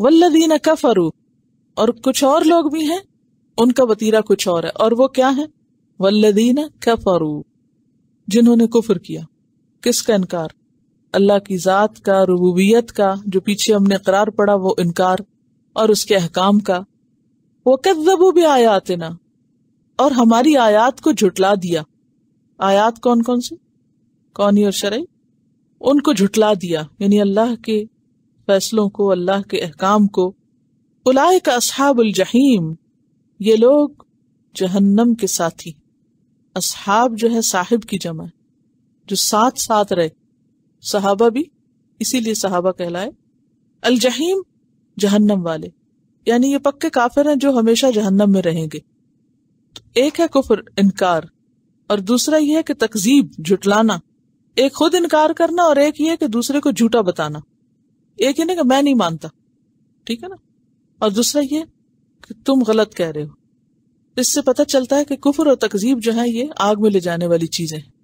वल्लदीन कफरू और कुछ और लोग भी हैं उनका वतीरा कुछ और है और वो क्या है वल्लदीन कफरू जिन्होंने कुफर किया किसका इनकार अल्लाह की ज़ात का रबूबियत का जो पीछे हमने करार पड़ा वो इनकार और उसके अहकाम का वो कदबू भी आयात ना और हमारी आयात को झुटला दिया आयात कौन कौन सी कौनी और शरई उनको झुटला दिया यानी अल्लाह के फैसलों को अल्लाह के अहकाम को उलाय का असहाबुल जहीम ये लोग जहन्नम के साथी असहाब जो है साहिब की जमा है जो साथ साथ रहे सहाबा भी इसीलिए सहाबा कहलाए अल जहीम जहन्नम वाले यानी ये पक्के काफिर हैं जो हमेशा जहन्नम में रहेंगे तो एक है कुफर इनकार और दूसरा यह है कि तकजीब झुटलाना एक खुद इनकार करना और एक ये कि दूसरे को झूठा बताना एक ये नहीं कि मैं नहीं मानता ठीक है ना और दूसरा ये कि तुम गलत कह रहे हो इससे पता चलता है कि कुफर और तकजीब जो है ये आग में ले जाने वाली चीजें